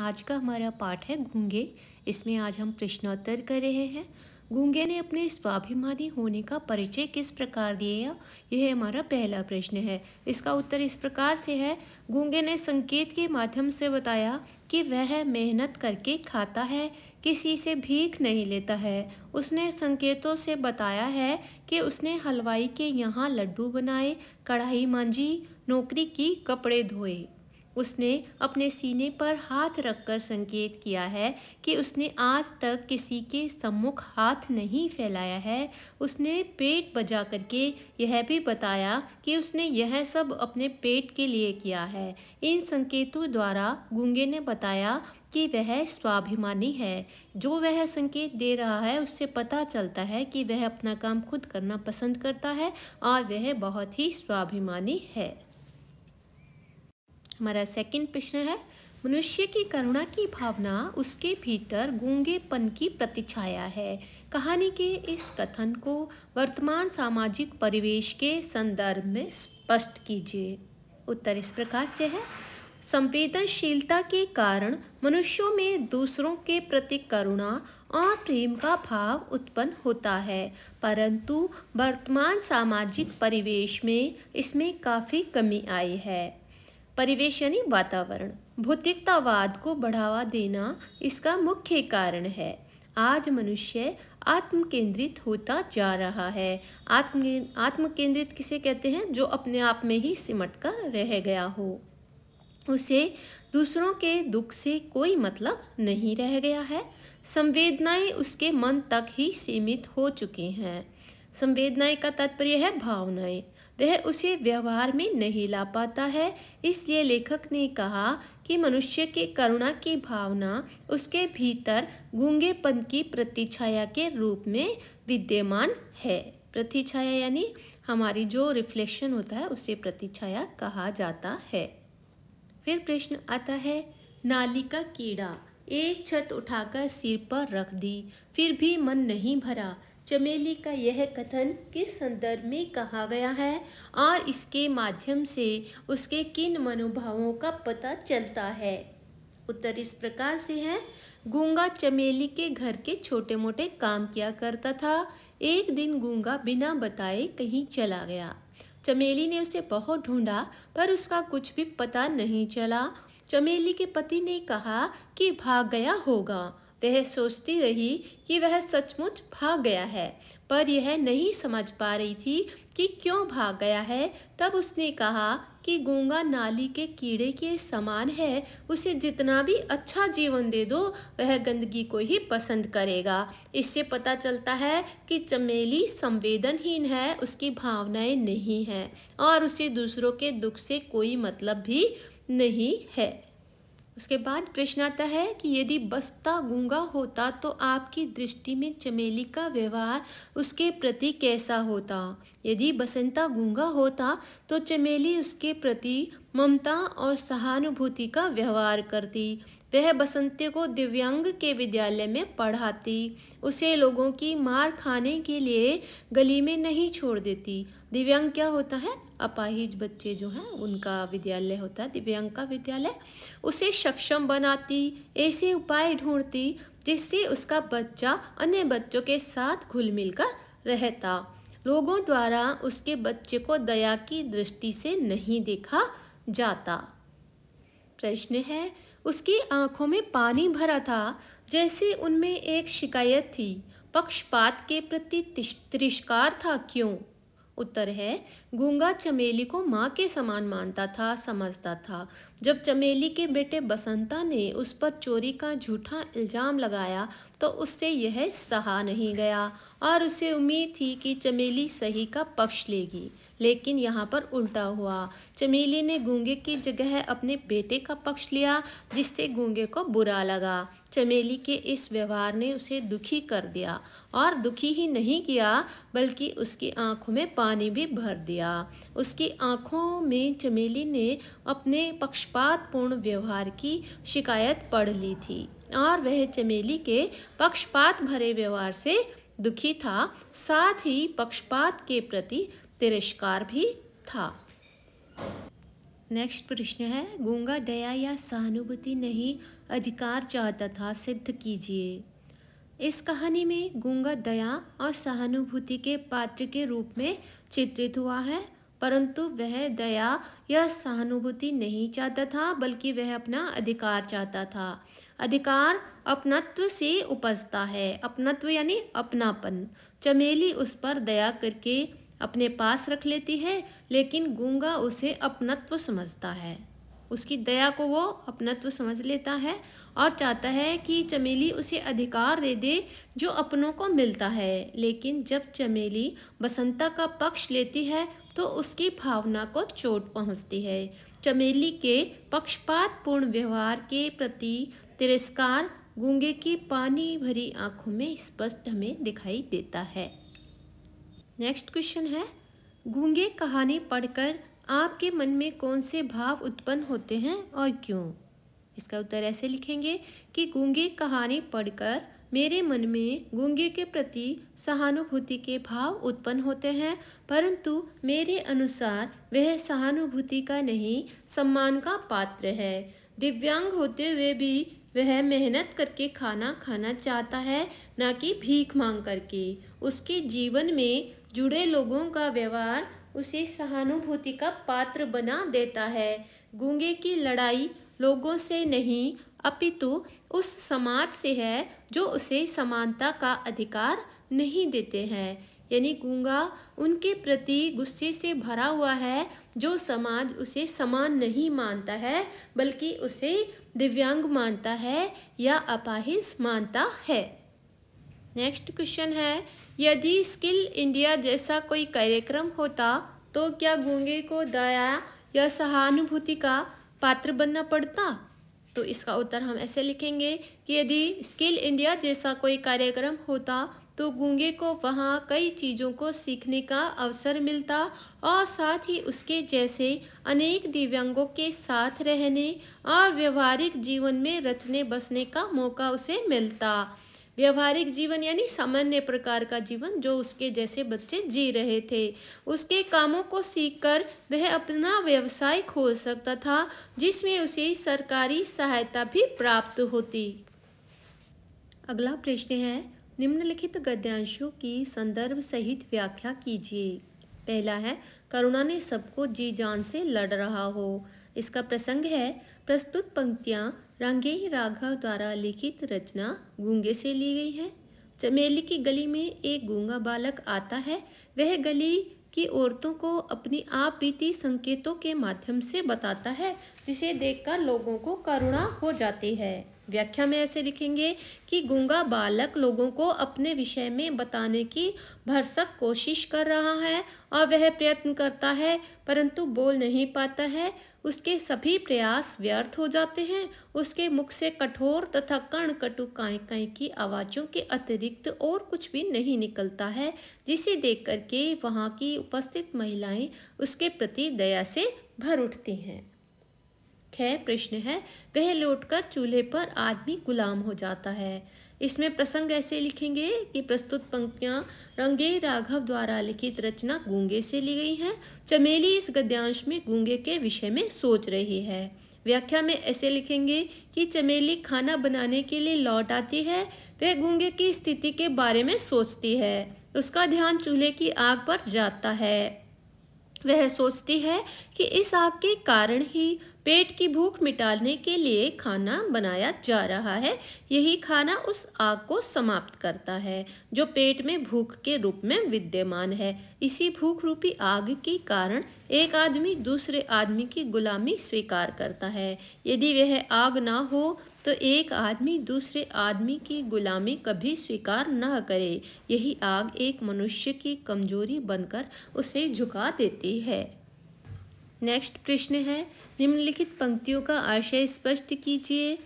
आज का हमारा पाठ है घूंगे इसमें आज हम प्रश्नोत्तर कर रहे हैं घूंगे ने अपने स्वाभिमानी होने का परिचय किस प्रकार दिया यह हमारा पहला प्रश्न है इसका उत्तर इस प्रकार से है घूंगे ने संकेत के माध्यम से बताया कि वह मेहनत करके खाता है किसी से भीख नहीं लेता है उसने संकेतों से बताया है कि उसने हलवाई के यहाँ लड्डू बनाए कढ़ाई मांझी नौकरी की कपड़े धोए उसने अपने सीने पर हाथ रखकर संकेत किया है कि उसने आज तक किसी के सम्मुख हाथ नहीं फैलाया है उसने पेट बजा करके यह भी बताया कि उसने यह सब अपने पेट के लिए किया है इन संकेतों द्वारा गूंगे ने बताया कि वह स्वाभिमानी है जो वह संकेत दे रहा है उससे पता चलता है कि वह अपना काम खुद करना पसंद करता है और वह बहुत ही स्वाभिमानी है हमारा सेकंड प्रश्न है मनुष्य की करुणा की भावना उसके भीतर गूंगेपन की प्रतिछाया है कहानी के इस कथन को वर्तमान सामाजिक परिवेश के संदर्भ में स्पष्ट कीजिए उत्तर इस प्रकार से है संवेदनशीलता के कारण मनुष्यों में दूसरों के प्रति करुणा और प्रेम का भाव उत्पन्न होता है परंतु वर्तमान सामाजिक परिवेश में इसमें काफ़ी कमी आई है परिवेश यानी वातावरण भौतिकतावाद को बढ़ावा देना इसका मुख्य कारण है आज मनुष्य आत्म केंद्रित होता जा रहा है आत्म आत्म केंद्रित किसे कहते हैं जो अपने आप में ही सिमट कर रह गया हो उसे दूसरों के दुख से कोई मतलब नहीं रह गया है संवेदनाएं उसके मन तक ही सीमित हो चुकी हैं संवेदनाएं का तात्पर्य है भावनाएं वह उसे व्यवहार में नहीं ला पाता है इसलिए लेखक ने कहा कि मनुष्य के करुणा की भावना उसके भीतर गूंगेपन की प्रतिछाया के रूप में विद्यमान है प्रतिछाया यानी हमारी जो रिफ्लेक्शन होता है उसे प्रतिछाया कहा जाता है फिर प्रश्न आता है नाली का कीड़ा एक छत उठाकर सिर पर रख दी फिर भी मन नहीं भरा चमेली का यह कथन किस संदर्भ में कहा गया है और इसके माध्यम से उसके किन मनोभावों का पता चलता है उत्तर इस प्रकार से है गूंगा चमेली के घर के छोटे मोटे काम किया करता था एक दिन गूंगा बिना बताए कहीं चला गया चमेली ने उसे बहुत ढूंढा पर उसका कुछ भी पता नहीं चला चमेली के पति ने कहा कि भाग गया होगा वह सोचती रही कि वह सचमुच भाग गया है पर यह नहीं समझ पा रही थी कि क्यों भाग गया है तब उसने कहा कि गूंगा नाली के कीड़े के समान है उसे जितना भी अच्छा जीवन दे दो वह गंदगी को ही पसंद करेगा इससे पता चलता है कि चमेली संवेदनहीन है उसकी भावनाएं नहीं हैं और उसे दूसरों के दुख से कोई मतलब भी नहीं है उसके बाद प्रश्न आता है कि यदि बस्ता गूंगा होता तो आपकी दृष्टि में चमेली का व्यवहार उसके प्रति कैसा होता यदि बसंता गूंगा होता तो चमेली उसके प्रति ममता और सहानुभूति का व्यवहार करती वह बसंती को दिव्यांग के विद्यालय में पढ़ाती उसे लोगों की मार खाने के लिए गली में नहीं छोड़ देती दिव्यांग क्या होता है अपाहिज बच्चे जो हैं उनका विद्यालय होता है दिव्यांग का विद्यालय उसे सक्षम बनाती ऐसे उपाय ढूंढती जिससे उसका बच्चा अन्य बच्चों के साथ घुल मिलकर रहता लोगों द्वारा उसके बच्चे को दया की दृष्टि से नहीं देखा जाता प्रश्न है उसकी आंखों में पानी भरा था जैसे उनमें एक शिकायत थी पक्षपात के प्रति तिरस्कार था क्यों उत्तर है गूंगा चमेली को माँ के समान मानता था समझता था जब चमेली के बेटे बसंता ने उस पर चोरी का झूठा इल्ज़ाम लगाया तो उससे यह सहा नहीं गया और उसे उम्मीद थी कि चमेली सही का पक्ष लेगी लेकिन यहाँ पर उल्टा हुआ चमेली ने गूंगे की जगह अपने बेटे का पक्ष लिया जिससे गूंगे को बुरा लगा चमेली के इस व्यवहार ने उसे दुखी कर दिया और दुखी ही नहीं किया बल्कि उसकी आंखों में पानी भी भर दिया उसकी आंखों में चमेली ने अपने पक्षपातपूर्ण व्यवहार की शिकायत पढ़ ली थी और वह चमेली के पक्षपात भरे व्यवहार से दुखी था साथ ही पक्षपात के प्रति तिरस्कार भी था नेक्स्ट प्रश्न है गूंगा दया या सहानुभूति नहीं अधिकार चाहता था सिद्ध कीजिए इस कहानी में गूंगा दया और सहानुभूति के पात्र के रूप में चित्रित हुआ है परंतु वह दया या सहानुभूति नहीं चाहता था बल्कि वह अपना अधिकार चाहता था अधिकार अपनत्व से उपजता है अपनत्व यानी अपनापन चमेली उस पर दया करके अपने पास रख लेती है लेकिन गूंगा उसे अपनत्व समझता है उसकी दया को वो अपनत्व समझ लेता है और चाहता है कि चमेली उसे अधिकार दे दे जो अपनों को मिलता है लेकिन जब चमेली बसंता का पक्ष लेती है तो उसकी भावना को चोट पहुंचती है चमेली के पक्षपातपूर्ण व्यवहार के प्रति तिरस्कार गूंगे की पानी भरी आंखों में स्पष्ट हमें दिखाई देता है नेक्स्ट क्वेश्चन है गूंगे कहानी पढ़कर आपके मन में कौन से भाव उत्पन्न होते हैं और क्यों इसका उत्तर ऐसे लिखेंगे कि गूंगे कहानी पढ़कर मेरे मन में गूंगे के प्रति सहानुभूति के भाव उत्पन्न होते हैं परंतु मेरे अनुसार वह सहानुभूति का नहीं सम्मान का पात्र है दिव्यांग होते हुए भी वह मेहनत करके खाना खाना चाहता है ना कि भीख मांग करके उसके जीवन में जुड़े लोगों का व्यवहार उसे सहानुभूति का पात्र बना देता है गूंगे की लड़ाई लोगों से नहीं अपितु उस समाज से है जो उसे समानता का अधिकार नहीं देते हैं यानी गूंगा उनके प्रति गुस्से से भरा हुआ है जो समाज उसे समान नहीं मानता है बल्कि उसे दिव्यांग मानता है या अपाहिज मानता है नेक्स्ट क्वेश्चन है यदि स्किल इंडिया जैसा कोई कार्यक्रम होता तो क्या गूंगे को दया या सहानुभूति का पात्र बनना पड़ता तो इसका उत्तर हम ऐसे लिखेंगे कि यदि स्किल इंडिया जैसा कोई कार्यक्रम होता तो गूंगे को वहाँ कई चीज़ों को सीखने का अवसर मिलता और साथ ही उसके जैसे अनेक दिव्यांगों के साथ रहने और व्यवहारिक जीवन में रचने बसने का मौका उसे मिलता व्यवहारिक जीवन यानी सामान्य प्रकार का जीवन जो उसके जैसे बच्चे जी रहे थे उसके कामों को सीखकर वह अपना व्यवसाय खोल सकता था जिसमें उसे सरकारी सहायता भी प्राप्त होती अगला प्रश्न है निम्नलिखित गद्यांशों की संदर्भ सहित व्याख्या कीजिए पहला है करुणा ने सबको जी जान से लड़ रहा हो इसका प्रसंग है प्रस्तुत पंक्तियाँ रांगेय राघव द्वारा लिखित रचना गूंगे से ली गई है चमेली की गली में एक गूंगा बालक आता है वह गली की औरतों को अपनी आप बीती संकेतों के माध्यम से बताता है जिसे देखकर लोगों को करुणा हो जाती है व्याख्या में ऐसे लिखेंगे कि गूंगा बालक लोगों को अपने विषय में बताने की भरसक कोशिश कर रहा है और वह प्रयत्न करता है परंतु बोल नहीं पाता है उसके सभी प्रयास व्यर्थ हो जाते हैं उसके मुख से कठोर तथा कर्ण कटु काय काय की आवाज़ों के अतिरिक्त और कुछ भी नहीं निकलता है जिसे देख करके वहाँ की उपस्थित महिलाएं उसके प्रति दया से भर उठती हैं खैर प्रश्न है वह लौटकर चूल्हे पर आदमी गुलाम हो जाता है इसमें प्रसंग ऐसे लिखेंगे कि प्रस्तुत पंक्तियाँ रंगे राघव द्वारा लिखित रचना गूंगे से ली गई हैं चमेली इस गद्यांश में गूंगे के विषय में सोच रही है व्याख्या में ऐसे लिखेंगे कि चमेली खाना बनाने के लिए लौट आती है वह गूंगे की स्थिति के बारे में सोचती है उसका ध्यान चूल्हे की आग पर जाता है वह सोचती है कि इस आग के कारण ही पेट की भूख मिटाने के लिए खाना बनाया जा रहा है यही खाना उस आग को समाप्त करता है जो पेट में भूख के रूप में विद्यमान है इसी भूख रूपी आग के कारण एक आदमी दूसरे आदमी की गुलामी स्वीकार करता है यदि वह आग ना हो तो एक आदमी दूसरे आदमी की गुलामी कभी स्वीकार न करे यही आग एक मनुष्य की कमजोरी बनकर उसे झुका देती है नेक्स्ट प्रश्न है निम्नलिखित पंक्तियों का आशय स्पष्ट कीजिए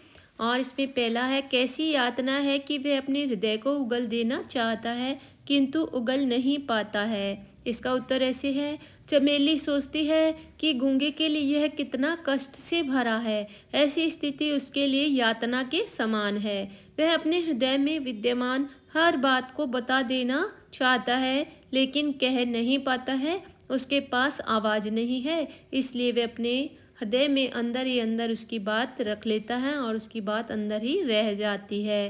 और इसमें पहला है कैसी यातना है कि वह अपने हृदय को उगल देना चाहता है किंतु उगल नहीं पाता है इसका उत्तर ऐसे है चमेली सोचती है कि गूंगे के लिए यह कितना कष्ट से भरा है ऐसी स्थिति उसके लिए यातना के समान है वह अपने हृदय में विद्यमान हर बात को बता देना चाहता है लेकिन कह नहीं पाता है उसके पास आवाज़ नहीं है इसलिए वे अपने हृदय में अंदर ही अंदर उसकी बात रख लेता है और उसकी बात अंदर ही रह जाती है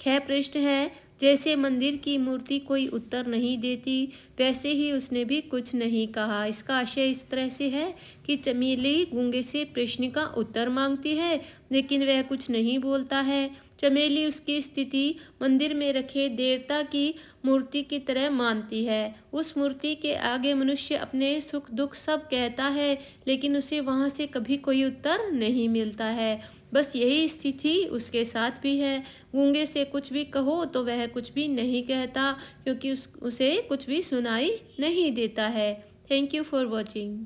खै पृष्ठ है जैसे मंदिर की मूर्ति कोई उत्तर नहीं देती वैसे ही उसने भी कुछ नहीं कहा इसका आशय इस तरह से है कि चमेली गूंगे से प्रश्न का उत्तर मांगती है लेकिन वह कुछ नहीं बोलता है चमेली उसकी स्थिति मंदिर में रखे देवता की मूर्ति की तरह मानती है उस मूर्ति के आगे मनुष्य अपने सुख दुख सब कहता है लेकिन उसे वहाँ से कभी कोई उत्तर नहीं मिलता है बस यही स्थिति उसके साथ भी है गूंगे से कुछ भी कहो तो वह कुछ भी नहीं कहता क्योंकि उस उसे कुछ भी सुनाई नहीं देता है थैंक यू फॉर वॉचिंग